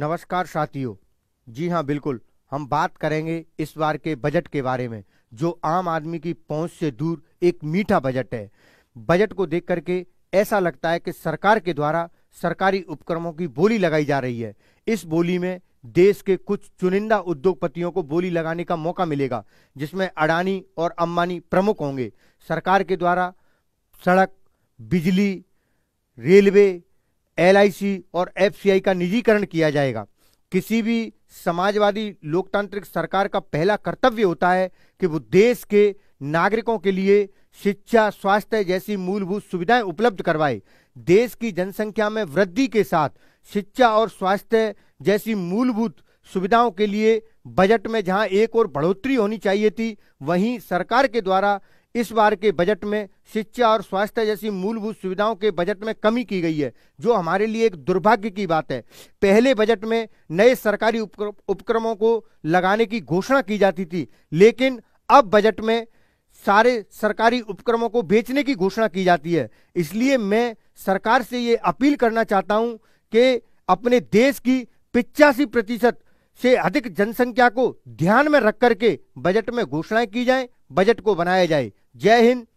नमस्कार साथियों जी हाँ बिल्कुल हम बात करेंगे इस बार के बजट के बारे में जो आम आदमी की पहुंच से दूर एक मीठा बजट है बजट को देख करके ऐसा लगता है कि सरकार के द्वारा सरकारी उपक्रमों की बोली लगाई जा रही है इस बोली में देश के कुछ चुनिंदा उद्योगपतियों को बोली लगाने का मौका मिलेगा जिसमें अडानी और अम्बानी प्रमुख होंगे सरकार के द्वारा सड़क बिजली रेलवे एलआईसी और एफसीआई का निजीकरण किया जाएगा किसी भी समाजवादी लोकतांत्रिक सरकार का पहला कर्तव्य होता है कि वो देश के नागरिकों के लिए शिक्षा स्वास्थ्य जैसी मूलभूत सुविधाएं उपलब्ध करवाए देश की जनसंख्या में वृद्धि के साथ शिक्षा और स्वास्थ्य जैसी मूलभूत सुविधाओं के लिए बजट में जहां एक और बढ़ोतरी होनी चाहिए थी वहीं सरकार के द्वारा इस बार के बजट में शिक्षा और स्वास्थ्य जैसी मूलभूत सुविधाओं के बजट में कमी की गई है जो हमारे लिए एक दुर्भाग्य की बात है पहले बजट में नए सरकारी उपक्रमों को लगाने की घोषणा की जाती थी लेकिन अब बजट में सारे सरकारी उपक्रमों को बेचने की घोषणा की जाती है इसलिए मैं सरकार से ये अपील करना चाहता हूँ कि अपने देश की पिचासी प्रतिशत से अधिक जनसंख्या को ध्यान में रख करके बजट में घोषणाएं की जाएं, बजट को बनाया जाए जय हिंद